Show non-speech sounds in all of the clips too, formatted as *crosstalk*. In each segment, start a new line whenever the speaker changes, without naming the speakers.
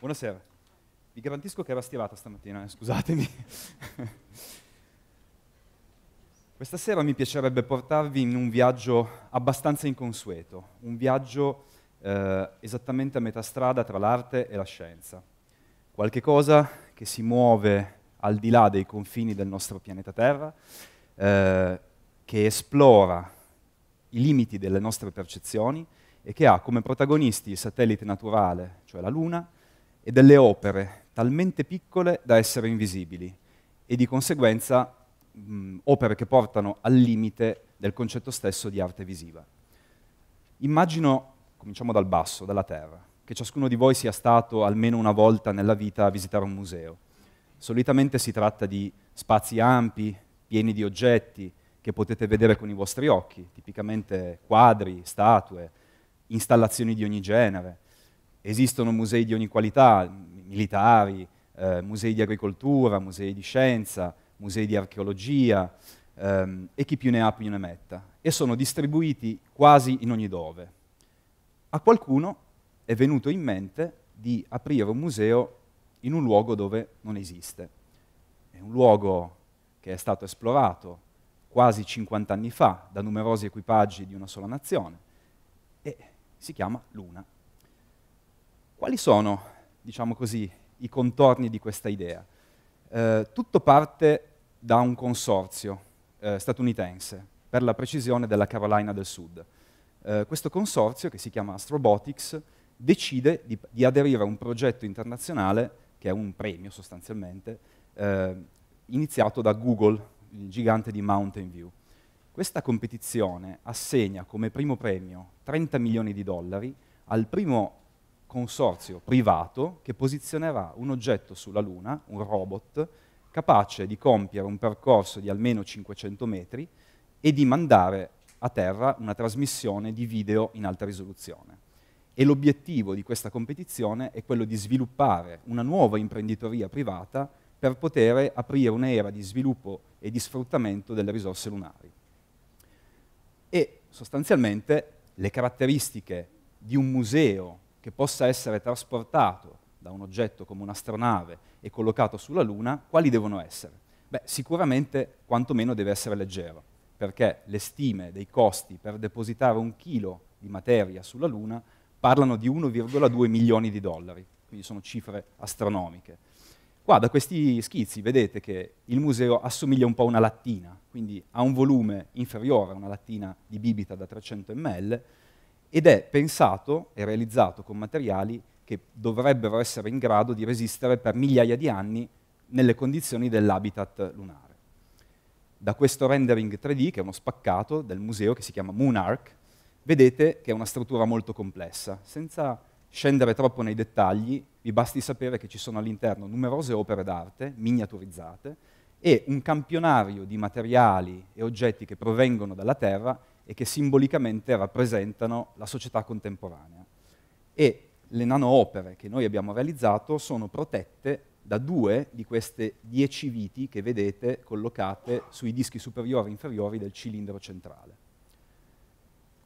Buonasera. Vi garantisco che era stirata stamattina, eh, scusatemi. *laughs* Questa sera mi piacerebbe portarvi in un viaggio abbastanza inconsueto, un viaggio eh, esattamente a metà strada tra l'arte e la scienza. Qualche cosa che si muove al di là dei confini del nostro pianeta Terra, eh, che esplora i limiti delle nostre percezioni e che ha come protagonisti il satellite naturale, cioè la Luna, e delle opere talmente piccole da essere invisibili e di conseguenza mh, opere che portano al limite del concetto stesso di arte visiva. Immagino, cominciamo dal basso, dalla terra, che ciascuno di voi sia stato almeno una volta nella vita a visitare un museo. Solitamente si tratta di spazi ampi, pieni di oggetti che potete vedere con i vostri occhi, tipicamente quadri, statue, installazioni di ogni genere. Esistono musei di ogni qualità, militari, eh, musei di agricoltura, musei di scienza, musei di archeologia ehm, e chi più ne ha più ne metta. E sono distribuiti quasi in ogni dove. A qualcuno è venuto in mente di aprire un museo in un luogo dove non esiste. È un luogo che è stato esplorato quasi 50 anni fa da numerosi equipaggi di una sola nazione e si chiama Luna. Quali sono, diciamo così, i contorni di questa idea? Eh, tutto parte da un consorzio eh, statunitense, per la precisione della Carolina del Sud. Eh, questo consorzio, che si chiama Astrobotics, decide di, di, aderire a un progetto internazionale, che è un premio sostanzialmente, eh, iniziato da Google, il gigante di Mountain View. Questa competizione assegna come primo premio 30 milioni di dollari al primo consorzio privato che posizionerà un oggetto sulla Luna, un robot, capace di compiere un percorso di almeno 500 metri e di mandare a terra una trasmissione di video in alta risoluzione. E l'obiettivo di questa competizione è quello di sviluppare una nuova imprenditoria privata per poter aprire un'era di sviluppo e di sfruttamento delle risorse lunari. E sostanzialmente le caratteristiche di un museo che possa essere trasportato da un oggetto come un'astronave e collocato sulla Luna, quali devono essere? Beh, sicuramente quantomeno deve essere leggero, perché le stime dei costi per depositare un chilo di materia sulla Luna parlano di 1,2 milioni di dollari, quindi sono cifre astronomiche. Qua da questi schizzi vedete che il museo assomiglia un po' a una lattina, quindi ha un volume inferiore a una lattina di bibita da 300 ml, ed è pensato e realizzato con materiali che dovrebbero essere in grado di resistere per migliaia di anni nelle condizioni dell'habitat lunare. Da questo rendering 3D, che è uno spaccato del museo che si chiama Moonark, vedete che è una struttura molto complessa. Senza scendere troppo nei dettagli, vi basti sapere che ci sono all'interno numerose opere d'arte miniaturizzate e un campionario di materiali e oggetti che provengono dalla Terra e che simbolicamente rappresentano la società contemporanea. E le nanoopere che noi abbiamo realizzato sono protette da due di queste dieci viti che vedete collocate sui dischi superiori e inferiori del cilindro centrale.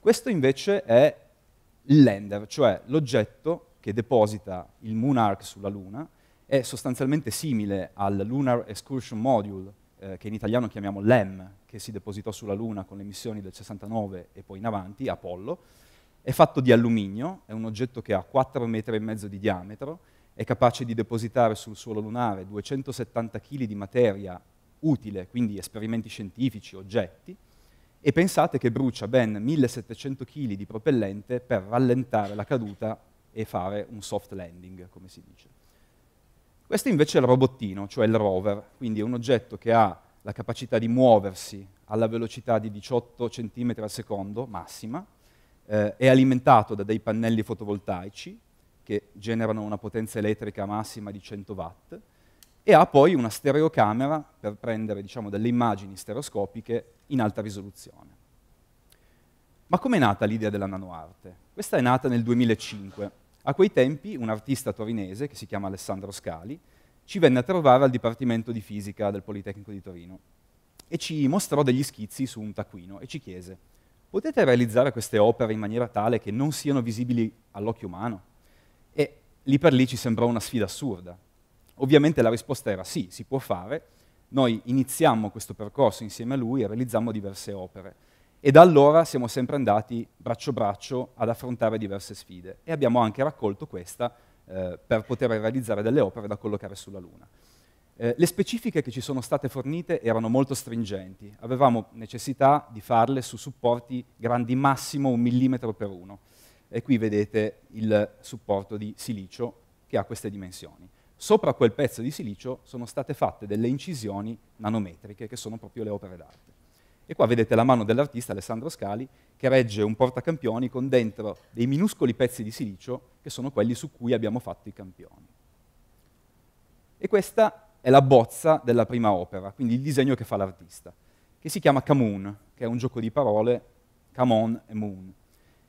Questo invece è il lander, cioè l'oggetto che deposita il Moon Arc sulla Luna, è sostanzialmente simile al Lunar Excursion Module eh, che in italiano chiamiamo LEM, che si depositò sulla Luna con le missioni del 69 e poi in avanti, Apollo, è fatto di alluminio, è un oggetto che ha 4 metri e mezzo di diametro, è capace di depositare sul suolo lunare 270 kg di materia utile, quindi esperimenti scientifici, oggetti, e pensate che brucia ben 1700 kg di propellente per rallentare la caduta e fare un soft landing, come si dice. Questo invece è il robottino, cioè il rover, quindi è un oggetto che ha la capacità di muoversi alla velocità di 18 cm al secondo massima, eh, è alimentato da dei pannelli fotovoltaici che generano una potenza elettrica massima di 100 watt e ha poi una stereocamera per prendere diciamo, delle immagini stereoscopiche in alta risoluzione. Ma com'è nata l'idea della nanoarte? Questa è nata nel 2005 a quei tempi un artista torinese, che si chiama Alessandro Scali, ci venne a trovare al Dipartimento di Fisica del Politecnico di Torino e ci mostrò degli schizzi su un taccuino e ci chiese potete realizzare queste opere in maniera tale che non siano visibili all'occhio umano? E lì per lì ci sembrò una sfida assurda. Ovviamente la risposta era sì, si può fare. Noi iniziammo questo percorso insieme a lui e realizzammo diverse opere. E da allora siamo sempre andati braccio braccio ad affrontare diverse sfide e abbiamo anche raccolto questa eh, per poter realizzare delle opere da collocare sulla Luna. Eh, le specifiche che ci sono state fornite erano molto stringenti, avevamo necessità di farle su supporti grandi massimo un millimetro per uno. E qui vedete il supporto di silicio che ha queste dimensioni. Sopra quel pezzo di silicio sono state fatte delle incisioni nanometriche, che sono proprio le opere d'arte. E qua vedete la mano dell'artista Alessandro Scali che regge un portacampioni con dentro dei minuscoli pezzi di silicio che sono quelli su cui abbiamo fatto i campioni. E questa è la bozza della prima opera, quindi il disegno che fa l'artista, che si chiama Camoon, che è un gioco di parole, Camon e Moon.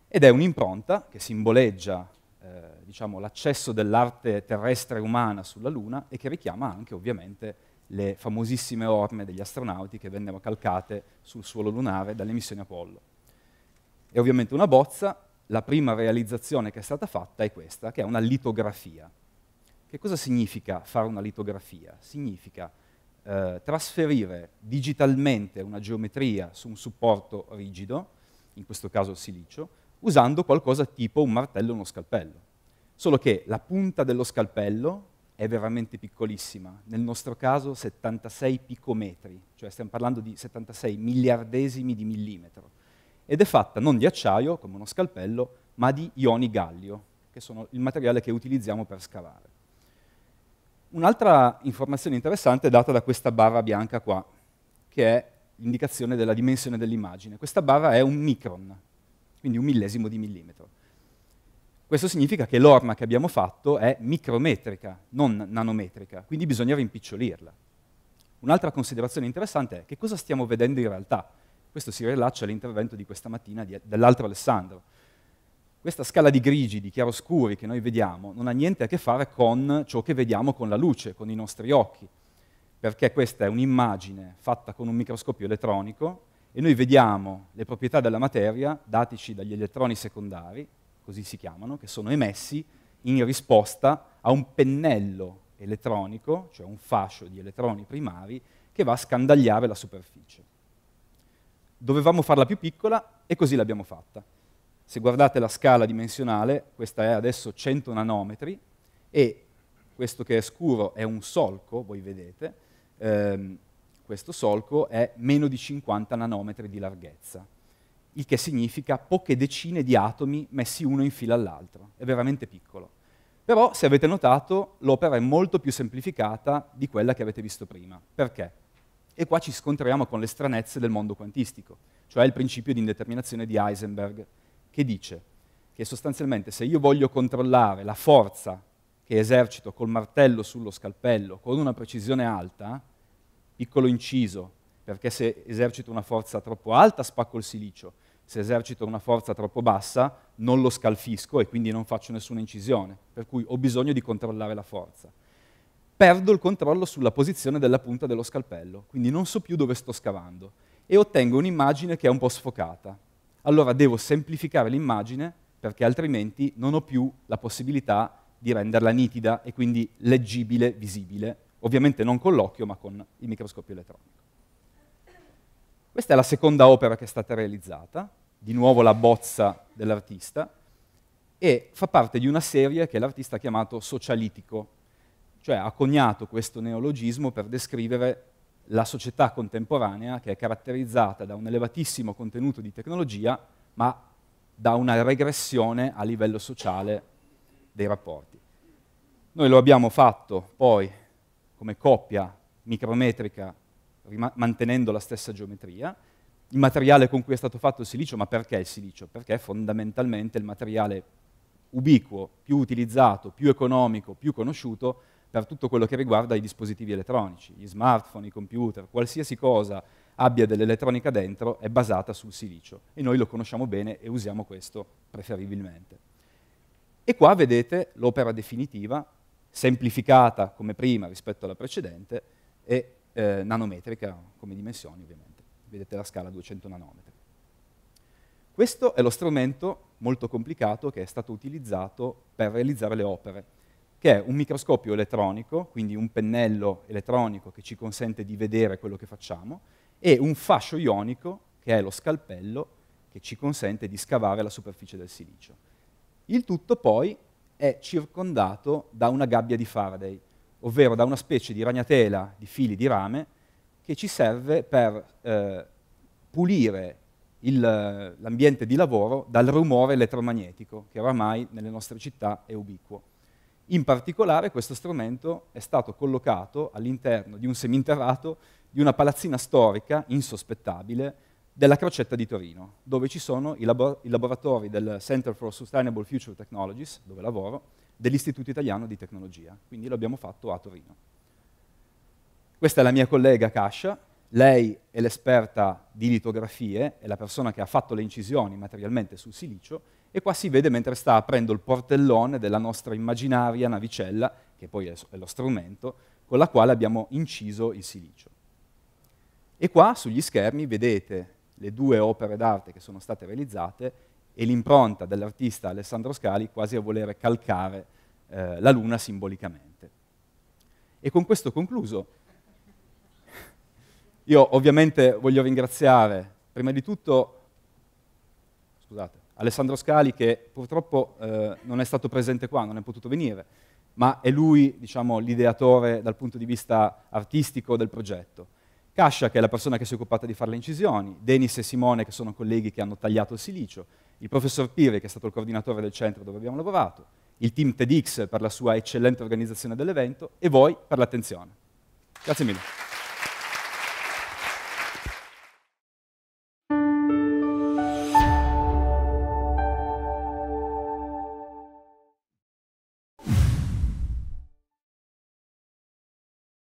Ed è un'impronta che simboleggia eh, diciamo, l'accesso dell'arte terrestre umana sulla Luna e che richiama anche ovviamente le famosissime orme degli astronauti che vennero calcate sul suolo lunare dalle missioni Apollo. È ovviamente una bozza, la prima realizzazione che è stata fatta è questa, che è una litografia. Che cosa significa fare una litografia? Significa eh, trasferire digitalmente una geometria su un supporto rigido, in questo caso il silicio, usando qualcosa tipo un martello o uno scalpello. Solo che la punta dello scalpello è veramente piccolissima, nel nostro caso 76 picometri, cioè stiamo parlando di 76 miliardesimi di millimetro, ed è fatta non di acciaio, come uno scalpello, ma di ioni gallio, che sono il materiale che utilizziamo per scavare. Un'altra informazione interessante è data da questa barra bianca qua, che è l'indicazione della dimensione dell'immagine. Questa barra è un micron, quindi un millesimo di millimetro. Questo significa che l'orma che abbiamo fatto è micrometrica, non nanometrica, quindi bisogna rimpicciolirla. Un'altra considerazione interessante è che cosa stiamo vedendo in realtà. Questo si rilaccia all'intervento di questa mattina dell'altro Alessandro. Questa scala di grigi, di chiaroscuri che noi vediamo, non ha niente a che fare con ciò che vediamo con la luce, con i nostri occhi, perché questa è un'immagine fatta con un microscopio elettronico e noi vediamo le proprietà della materia, datici dagli elettroni secondari, così si chiamano, che sono emessi in risposta a un pennello elettronico, cioè un fascio di elettroni primari, che va a scandagliare la superficie. Dovevamo farla più piccola e così l'abbiamo fatta. Se guardate la scala dimensionale, questa è adesso 100 nanometri e questo che è scuro è un solco, voi vedete, ehm, questo solco è meno di 50 nanometri di larghezza il che significa poche decine di atomi messi uno in fila all'altro, è veramente piccolo. Però, se avete notato, l'opera è molto più semplificata di quella che avete visto prima. Perché? E qua ci scontriamo con le stranezze del mondo quantistico, cioè il principio di indeterminazione di Heisenberg, che dice che sostanzialmente se io voglio controllare la forza che esercito col martello sullo scalpello con una precisione alta, piccolo inciso, perché se esercito una forza troppo alta spacco il silicio, se esercito una forza troppo bassa non lo scalfisco e quindi non faccio nessuna incisione, per cui ho bisogno di controllare la forza. Perdo il controllo sulla posizione della punta dello scalpello, quindi non so più dove sto scavando e ottengo un'immagine che è un po' sfocata. Allora devo semplificare l'immagine perché altrimenti non ho più la possibilità di renderla nitida e quindi leggibile, visibile, ovviamente non con l'occhio ma con il microscopio elettronico. Questa è la seconda opera che è stata realizzata, di nuovo la bozza dell'artista, e fa parte di una serie che l'artista ha chiamato socialitico, cioè ha coniato questo neologismo per descrivere la società contemporanea che è caratterizzata da un elevatissimo contenuto di tecnologia, ma da una regressione a livello sociale dei rapporti. Noi lo abbiamo fatto poi come coppia micrometrica mantenendo la stessa geometria, il materiale con cui è stato fatto il silicio, ma perché il silicio? Perché fondamentalmente il materiale ubiquo, più utilizzato, più economico, più conosciuto per tutto quello che riguarda i dispositivi elettronici, gli smartphone, i computer, qualsiasi cosa abbia dell'elettronica dentro è basata sul silicio e noi lo conosciamo bene e usiamo questo preferibilmente. E qua vedete l'opera definitiva, semplificata come prima rispetto alla precedente e eh, nanometrica come dimensioni ovviamente, vedete la scala 200 nanometri. Questo è lo strumento molto complicato che è stato utilizzato per realizzare le opere, che è un microscopio elettronico, quindi un pennello elettronico che ci consente di vedere quello che facciamo, e un fascio ionico, che è lo scalpello, che ci consente di scavare la superficie del silicio. Il tutto poi è circondato da una gabbia di Faraday, ovvero da una specie di ragnatela di fili di rame che ci serve per eh, pulire l'ambiente di lavoro dal rumore elettromagnetico, che oramai nelle nostre città è ubiquo. In particolare questo strumento è stato collocato all'interno di un seminterrato di una palazzina storica insospettabile della Crocetta di Torino, dove ci sono i, labo i laboratori del Center for Sustainable Future Technologies, dove lavoro, dell'Istituto Italiano di Tecnologia, quindi lo abbiamo fatto a Torino. Questa è la mia collega Cascia, lei è l'esperta di litografie, è la persona che ha fatto le incisioni materialmente sul silicio e qua si vede mentre sta aprendo il portellone della nostra immaginaria navicella, che poi è lo strumento, con la quale abbiamo inciso il silicio. E qua sugli schermi vedete le due opere d'arte che sono state realizzate e l'impronta dell'artista Alessandro Scali quasi a volere calcare eh, la luna simbolicamente. E con questo concluso. Io ovviamente voglio ringraziare prima di tutto scusate, Alessandro Scali che purtroppo eh, non è stato presente qua, non è potuto venire, ma è lui diciamo, l'ideatore dal punto di vista artistico del progetto. Cascia, che è la persona che si è occupata di fare le incisioni, Denis e Simone, che sono colleghi che hanno tagliato il silicio, il professor Piri, che è stato il coordinatore del centro dove abbiamo lavorato, il team TEDx per la sua eccellente organizzazione dell'evento e voi per l'attenzione. Grazie mille.